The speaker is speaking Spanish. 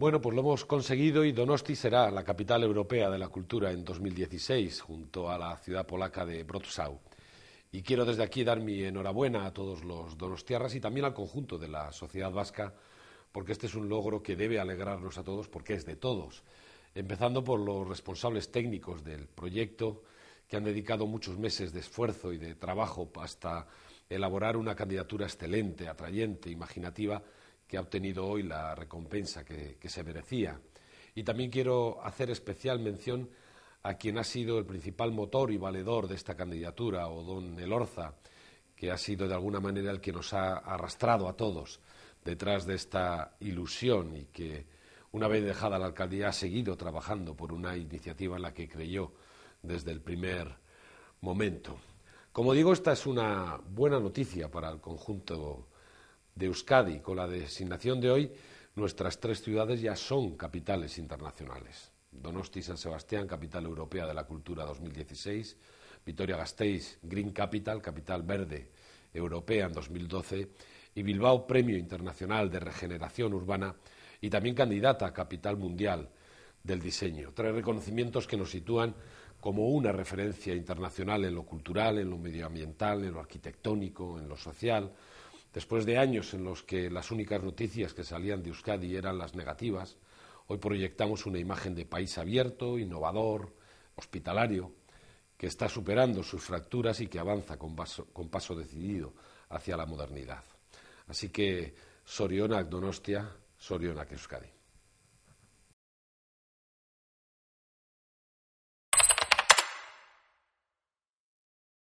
Bueno, pues lo hemos conseguido y Donosti será la capital europea de la cultura en 2016, junto a la ciudad polaca de Wrocław. Y quiero desde aquí dar mi enhorabuena a todos los donostiarras y también al conjunto de la sociedad vasca, porque este es un logro que debe alegrarnos a todos porque es de todos, empezando por los responsables técnicos del proyecto, que han dedicado muchos meses de esfuerzo y de trabajo hasta elaborar una candidatura excelente, atrayente, imaginativa, que ha obtenido hoy la recompensa que, se merecía. Y también quiero hacer especial mención a quien ha sido el principal motor y valedor de esta candidatura, o don Elorza, que ha sido de alguna manera el que nos ha arrastrado a todos detrás de esta ilusión y que una vez dejada la alcaldía ha seguido trabajando por una iniciativa en la que creyó desde el primer momento. Como digo, esta es una buena noticia para el conjunto de Euskadi. Con la designación de hoy, nuestras tres ciudades ya son capitales internacionales. Donosti San Sebastián, capital europea de la cultura 2016, Vitoria-Gasteiz, Green Capital, capital verde europea en 2012, y Bilbao, Premio Internacional de Regeneración Urbana y también candidata a Capital Mundial del Diseño. Tres reconocimientos que nos sitúan como una referencia internacional en lo cultural, en lo medioambiental, en lo arquitectónico, en lo social, Después de años en los que las únicas noticias que salían de Euskadi eran las negativas, hoy proyectamos una imagen de país abierto, innovador, hospitalario, que está superando sus fracturas y que avanza con, paso decidido hacia la modernidad. Así que soriona Donostia, que Euskadi.